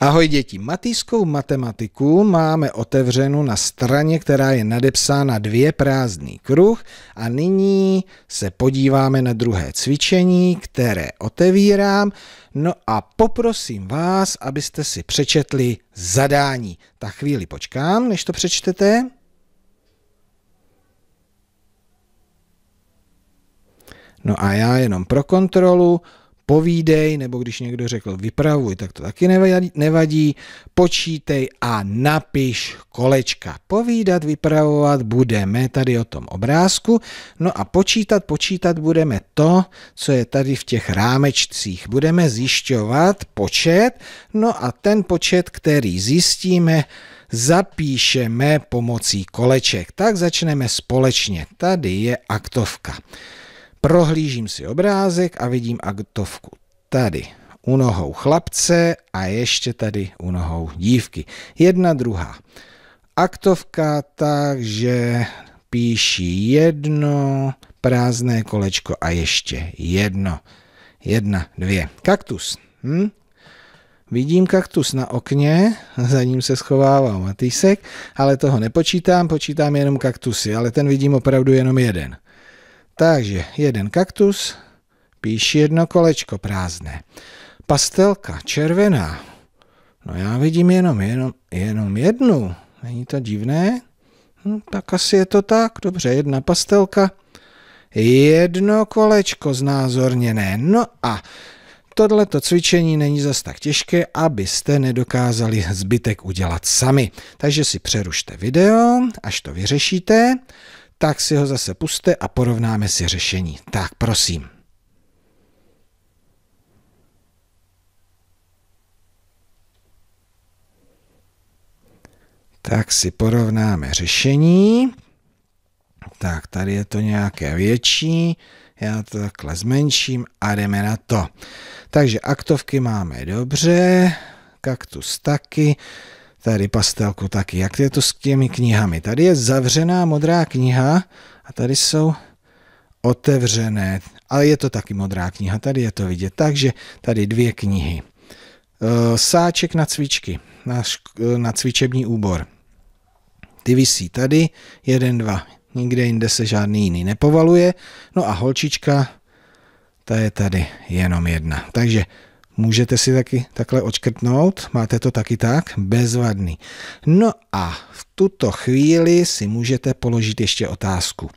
Ahoj děti, matýskou matematiku máme otevřenu na straně, která je nadepsána dvě prázdný kruh a nyní se podíváme na druhé cvičení, které otevírám. No a poprosím vás, abyste si přečetli zadání. Tak chvíli počkám, než to přečtete. No a já jenom pro kontrolu povídej, nebo když někdo řekl vypravuj, tak to taky nevadí, počítej a napiš kolečka. Povídat, vypravovat budeme tady o tom obrázku, no a počítat, počítat budeme to, co je tady v těch rámečcích. Budeme zjišťovat počet, no a ten počet, který zjistíme, zapíšeme pomocí koleček. Tak začneme společně. Tady je aktovka. Prohlížím si obrázek a vidím aktovku tady u nohou chlapce a ještě tady u nohou dívky. Jedna druhá. Aktovka, takže píší jedno, prázdné kolečko a ještě jedno. Jedna, dvě. Kaktus. Hm? Vidím kaktus na okně, za ním se schovává Matýsek, ale toho nepočítám, počítám jenom kaktusy, ale ten vidím opravdu jenom jeden. Takže jeden kaktus, píši jedno kolečko prázdné. Pastelka červená. No já vidím jenom, jenom, jenom jednu. Není to divné? No, tak asi je to tak. Dobře, jedna pastelka. Jedno kolečko znázorněné. No a tohleto cvičení není zas tak těžké, abyste nedokázali zbytek udělat sami. Takže si přerušte video, až to vyřešíte tak si ho zase puste a porovnáme si řešení. Tak prosím. Tak si porovnáme řešení. Tak, tady je to nějaké větší, já to takhle zmenším a jdeme na to. Takže aktovky máme dobře, kaktus taky, tady pastelku taky. Jak je to s těmi knihami? Tady je zavřená modrá kniha a tady jsou otevřené, ale je to taky modrá kniha, tady je to vidět. Takže tady dvě knihy. Eh, sáček na cvičky, na, eh, na cvičební úbor. Ty visí tady, jeden, dva. Nikde jinde se žádný jiný nepovaluje. No a holčička, ta je tady jenom jedna. Takže Můžete si taky takhle očkrtnout, máte to taky tak, bezvadný. No a v tuto chvíli si můžete položit ještě otázku.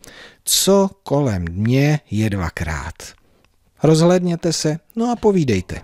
Co kolem mě je dvakrát? Rozhledněte se, no a povídejte.